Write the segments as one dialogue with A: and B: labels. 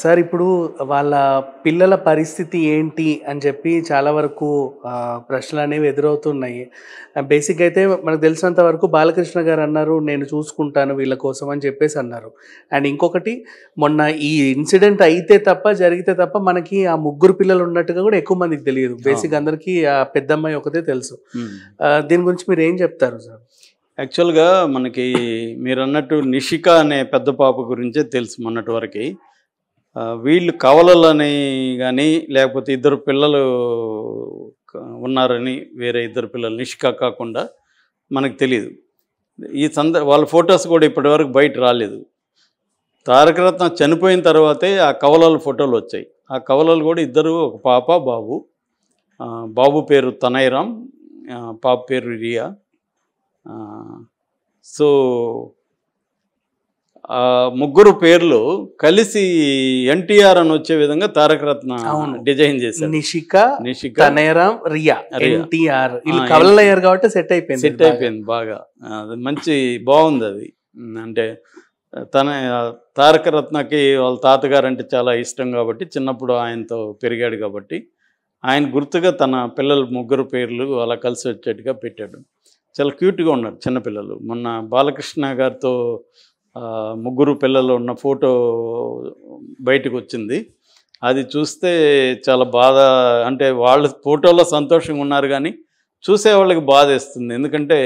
A: sir ఇప్పుడు వాళ్ళ పిల్లల పరిస్థితి ఏంటి అని చెప్పి చాలా వరకు ప్రశ్నలు అనేవి ఎదురవుతున్నాయి బేసిక్గా అయితే మనకు తెలిసినంత వరకు బాలకృష్ణ గారు అన్నారు నేను చూసుకుంటాను వీళ్ళ కోసం అని చెప్పేసి అన్నారు అండ్ ఇంకొకటి మొన్న ఈ ఇన్సిడెంట్ అయితే తప్ప జరిగితే తప్ప మనకి ఆ ముగ్గురు పిల్లలు ఉన్నట్టుగా కూడా ఎక్కువ మందికి తెలియదు బేసిక్ అందరికీ ఆ పెద్దమ్మాయి ఒకతే తెలుసు దీని గురించి మీరు ఏం చెప్తారు సార్
B: యాక్చువల్గా మనకి మీరు అన్నట్టు నిషిక అనే పెద్ద పాప గురించే తెలుసు మొన్నటి వరకు వీళ్ళు కవలలని కానీ లేకపోతే ఇద్దరు పిల్లలు ఉన్నారని వేరే ఇద్దరు పిల్లలు నిష్కా కాకుండా మనకు తెలియదు ఈ సంద వాళ్ళ ఫొటోస్ కూడా ఇప్పటివరకు బయట రాలేదు తారకరత్న చనిపోయిన తర్వాతే ఆ కవలల ఫోటోలు వచ్చాయి ఆ కవలలు కూడా ఇద్దరు ఒక పాప బాబు బాబు పేరు తనైరామ్ పాప పేరు రియా సో ముగ్గురు పేర్లు కలిసి ఎన్టీఆర్ అని వచ్చే విధంగా తారక రత్న డిజైన్ చేశారు నిషిక నిషిక రియా ఎన్టీఆర్ అయ్యారు
A: కాబట్టి సెట్ అయిపోయింది సెట్
B: అయిపోయింది బాగా అది మంచి బాగుంది అది అంటే తన తారక రత్నకి వాళ్ళ తాతగారు అంటే చాలా ఇష్టం కాబట్టి చిన్నప్పుడు ఆయనతో పెరిగాడు కాబట్టి ఆయన గుర్తుగా తన పిల్లల ముగ్గురు పేర్లు అలా కలిసి వచ్చేట్టుగా పెట్టాడు చాలా క్యూట్గా ఉన్నారు చిన్నపిల్లలు మొన్న బాలకృష్ణ గారితో ముగ్గురు పిల్లలు ఉన్న ఫోటో బయటకు వచ్చింది అది చూస్తే చాలా బాధ అంటే వాళ్ళ ఫోటోలో సంతోషంగా ఉన్నారు కానీ చూసేవాళ్ళకి బాధ వేస్తుంది ఎందుకంటే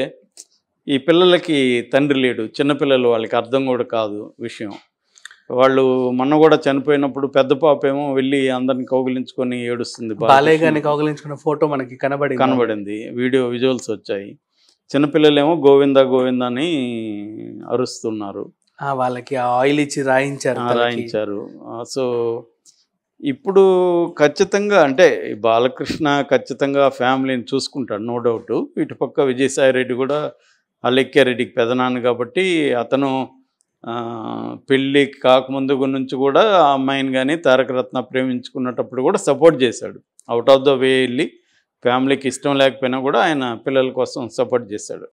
B: ఈ పిల్లలకి తండ్రి లేడు చిన్నపిల్లలు వాళ్ళకి అర్థం కూడా కాదు విషయం వాళ్ళు మొన్న కూడా చనిపోయినప్పుడు పెద్ద పాప ఏమో వెళ్ళి అందరిని కౌగిలించుకొని ఏడుస్తుంది బాలయ్య గారిని
A: కౌగిలించుకున్న ఫోటో మనకి కనబడి కనబడింది
B: వీడియో విజువల్స్ వచ్చాయి చిన్నపిల్లలేమో గోవిందా గోవిందా అని అరుస్తున్నారు
A: వాళ్ళకి ఆయిల్ ఇచ్చి రాయించారు రాయించారు
B: సో ఇప్పుడు ఖచ్చితంగా అంటే బాలకృష్ణ ఖచ్చితంగా ఫ్యామిలీని చూసుకుంటాడు నో డౌట్ ఇటుపక్క విజయసాయి రెడ్డి కూడా అలెక్కారెడ్డికి పెదనాన్న కాబట్టి అతను పెళ్ళి కాకముందు నుంచి కూడా ఆ అమ్మాయిని కానీ తారకరత్న ప్రేమించుకున్నప్పుడు కూడా సపోర్ట్ చేశాడు అవుట్ ఆఫ్ ద వే వెళ్ళి ఫ్యామిలీకి ఇష్టం లేకపోయినా కూడా ఆయన పిల్లల కోసం సపోర్ట్ చేశాడు